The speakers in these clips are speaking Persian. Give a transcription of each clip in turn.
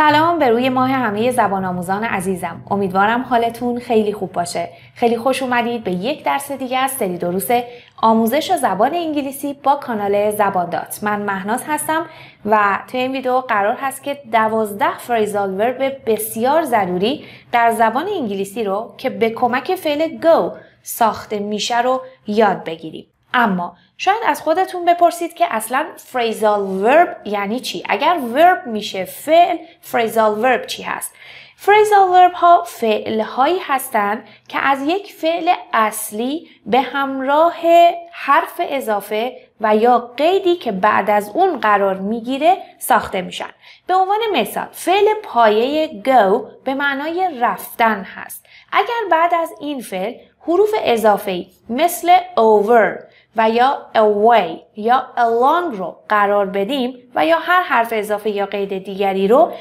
سلام به روی ماه همه زبان آموزان عزیزم امیدوارم حالتون خیلی خوب باشه خیلی خوش اومدید به یک درس دیگه از سری دروس آموزش و زبان انگلیسی با کانال زبان دات من مهناز هستم و تو این ویدیو قرار هست که دوازده فریزال ورب بسیار ضروری در زبان انگلیسی رو که به کمک فعل گو ساخته میشه رو یاد بگیریم اما شاید از خودتون بپرسید که اصلا فریزال ورب یعنی چی؟ اگر ورب میشه فعل فریزال ورب چی هست؟ فریزال ورب ها فعل هایی هستند که از یک فعل اصلی به همراه حرف اضافه و یا قیدی که بعد از اون قرار میگیره ساخته میشن. به عنوان مثال فعل پایه go به معنای رفتن هست. اگر بعد از این فعل حروف اضافه مثل over و یا away یا along رو قرار بدیم و یا هر حرف اضافه یا قید دیگری رو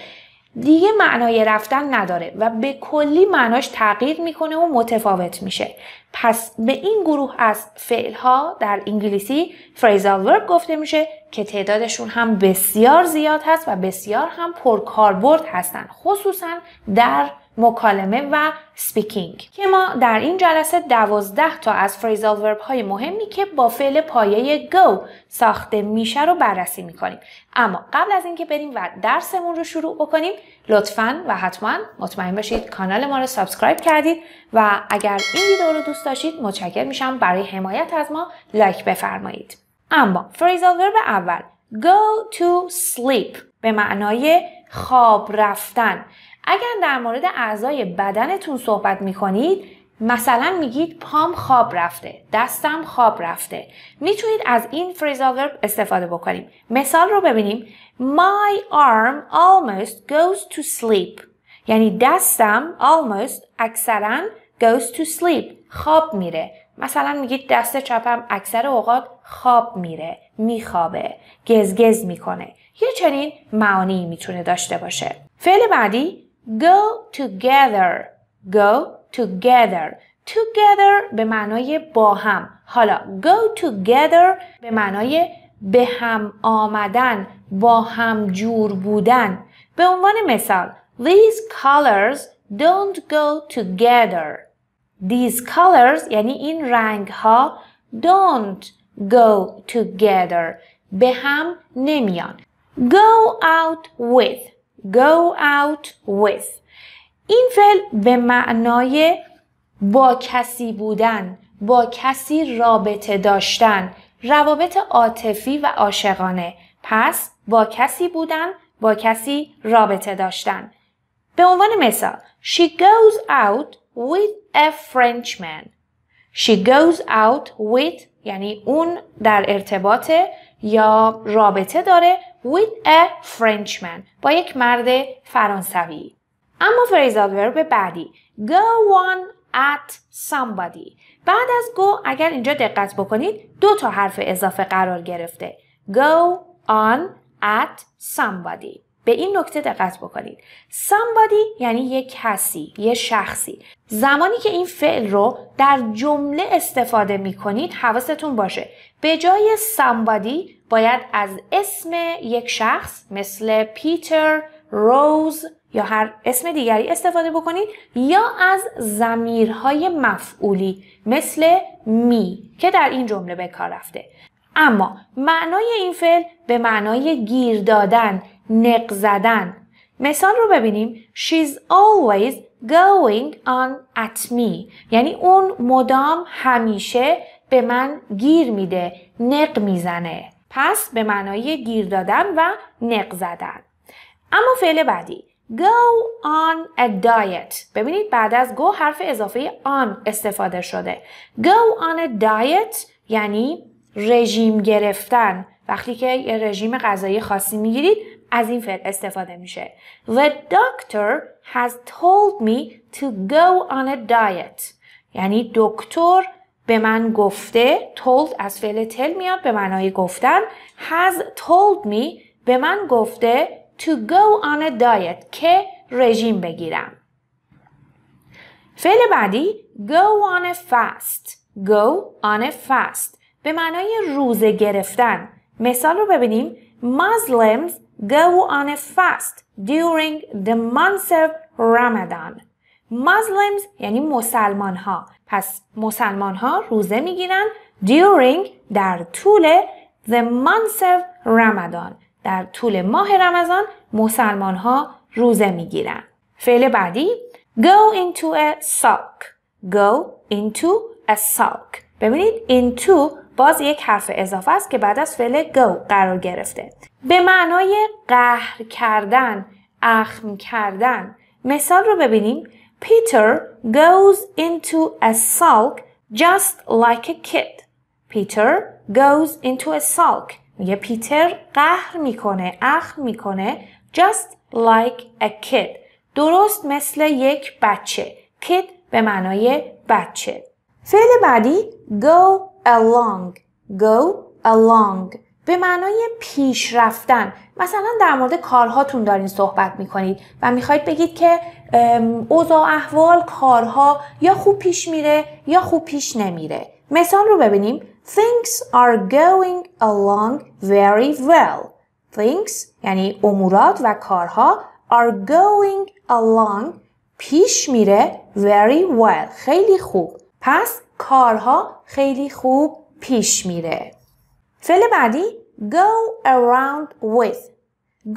دیگه معنای رفتن نداره و به کلی معناش تغییر میکنه و متفاوت میشه پس به این گروه از فعل ها در انگلیسی فریزال ورک گفته میشه که تعدادشون هم بسیار زیاد هست و بسیار هم پرکاربرد هستن خصوصا در مکالمه و سپیکینگ که ما در این جلسه دوازده تا از فریزال ورب های مهمی که با فعل پایه گو ساخته میشه رو بررسی میکنیم اما قبل از اینکه بریم و درسمون رو شروع بکنیم لطفا و حتما مطمئن بشید کانال ما رو سابسکرایب کردید و اگر این ویدیو رو دوست داشتید متشکر میشم برای حمایت از ما لایک بفرمایید اما فریزال ورب اول go تو sleep به معنای خواب رفتن اگر در مورد اعضای بدنتون صحبت میکنید مثلا میگید پام خواب رفته دستم خواب رفته میتونید از این فریزال استفاده بکنیم مثال رو ببینیم My arm almost goes to sleep یعنی دستم almost اکثرا goes to sleep خواب میره مثلا میگید دست چپم اکثر اوقات خواب میره میخوابه گزگز میکنه یه چنین معانی میتونه داشته باشه فعل بعدی go together go together together به معنای با هم حالا go together به معنای به هم آمدن با هم جور بودن به عنوان مثال these colors don't go together these colors یعنی این رنگ ها don't go together به هم نمیان go out with go out with این فعل به معنای با کسی بودن با کسی رابطه داشتن روابط عاطفی و عاشقانه پس با کسی بودن با کسی رابطه داشتن به عنوان مثال She goes out with a Frenchman She goes out with یعنی اون در ارتباطه یا رابطه داره with a Frenchman با یک مرد فرانسوی اما فریزال ورب بعدی go on at somebody بعد از go اگر اینجا دقت بکنید دو تا حرف اضافه قرار گرفته go on at somebody به این نکته دقت بکنید somebody یعنی یه کسی یه شخصی زمانی که این فعل رو در جمله استفاده می کنید حواستون باشه به جای somebody باید از اسم یک شخص مثل پیتر، روز یا هر اسم دیگری استفاده بکنید یا از زمیرهای مفعولی مثل می که در این جمله به کار رفته اما معنای این فعل به معنای گیر دادن، نق زدن. مثال رو ببینیم She's always going on at me یعنی اون مدام همیشه به من گیر میده، نق میزنه. پس به معنای گیر دادن و نق زدن. اما فعل بعدی go on a diet ببینید بعد از go حرف اضافه آن استفاده شده go on a diet یعنی رژیم گرفتن وقتی که یه رژیم غذایی خاصی میگیرید از این فعل استفاده میشه The doctor has told me to go on a diet یعنی دکتر به من گفته told از فعل تل میاد به معنای گفتن has told me به من گفته to go on a diet که رژیم بگیرم فعل بعدی go on a fast go on a fast به معنای روزه گرفتن مثال رو ببینیم Muslims go on a fast during the month of Ramadan Muslims یعنی مسلمان ها پس مسلمان ها روزه میگیرن during در طول the month of Ramadan در طول ماه رمضان مسلمان ها روزه میگیرن فعل بعدی go into a sock go into a sock ببینید into باز یک حرف اضافه است که بعد از فعل go قرار گرفته به معنای قهر کردن اخم کردن مثال رو ببینیم پیتر goes into a sulk just like a kid Peter goes into a sulk میگه پیتر قهر میکنه اخم میکنه just like a kid درست مثل یک بچه kid به معنای بچه فعل بعدی go along go along به معنای پیش رفتن مثلا در مورد کارهاتون دارین صحبت میکنید و میخواید بگید که اوضاع احوال کارها یا خوب پیش میره یا خوب پیش نمیره مثال رو ببینیم Things are going along very well. Things یعنی امورات و کارها are going along پیش میره very well. خیلی خوب. پس کارها خیلی خوب پیش میره فعل بعدی go around with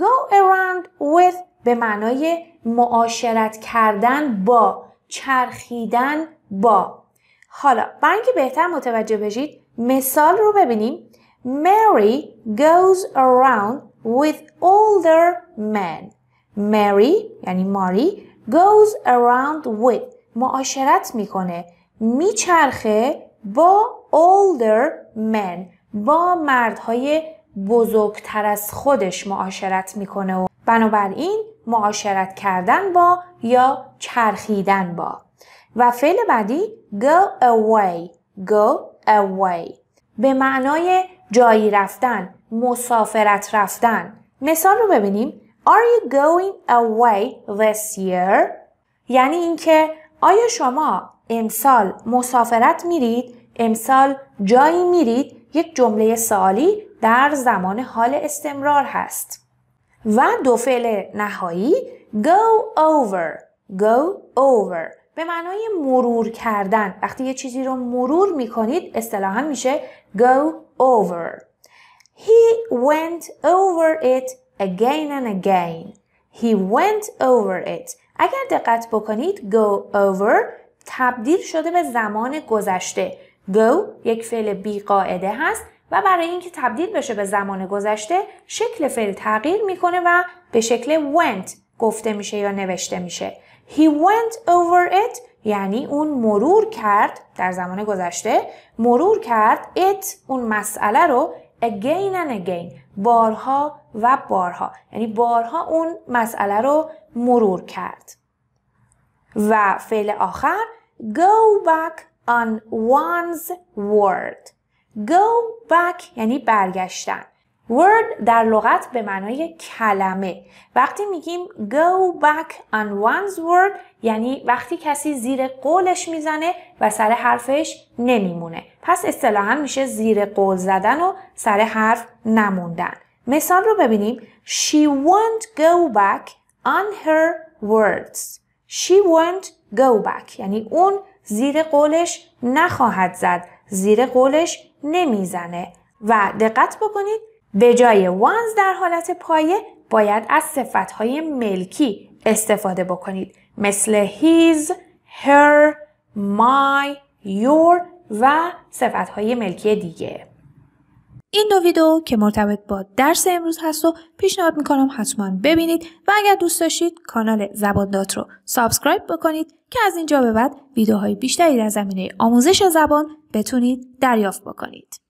go around with به معنای معاشرت کردن با چرخیدن با حالا برای اینکه بهتر متوجه بشید مثال رو ببینیم Mary goes around with older men Mary یعنی ماری goes around with معاشرت میکنه میچرخه با older men با مردهای بزرگتر از خودش معاشرت میکنه و بنابراین معاشرت کردن با یا چرخیدن با و فعل بعدی go away go away به معنای جایی رفتن مسافرت رفتن مثال رو ببینیم Are you going away this year؟ یعنی اینکه آیا شما امسال مسافرت میرید امسال جایی میرید یک جمله سوالی در زمان حال استمرار هست و دو فعل نهایی go over go over به معنای مرور کردن وقتی یه چیزی رو مرور میکنید اصطلاحا میشه go over he went over it again and again he went over it اگر دقت بکنید go over تبدیل شده به زمان گذشته go یک فعل بی قاعده هست و برای اینکه تبدیل بشه به زمان گذشته شکل فعل تغییر میکنه و به شکل went گفته میشه یا نوشته میشه he went over it یعنی اون مرور کرد در زمان گذشته مرور کرد it اون مسئله رو again and again بارها و بارها یعنی بارها اون مسئله رو مرور کرد و فعل آخر go back on one's word go back یعنی برگشتن word در لغت به معنای کلمه وقتی میگیم go back on one's word یعنی وقتی کسی زیر قولش میزنه و سر حرفش نمیمونه پس اصطلاحا میشه زیر قول زدن و سر حرف نموندن مثال رو ببینیم she won't go back on her words she won't go back یعنی اون زیر قولش نخواهد زد زیر قولش نمیزنه و دقت بکنید به جای وانز در حالت پایه باید از صفتهای ملکی استفاده بکنید مثل his, her, my, your و صفتهای ملکی دیگه این دو ویدیو که مرتبط با درس امروز هست و پیشنهاد میکنم حتما ببینید و اگر دوست داشتید کانال زبان دات رو سابسکرایب بکنید که از اینجا به بعد ویدیوهای بیشتری در زمینه آموزش زبان بتونید دریافت بکنید.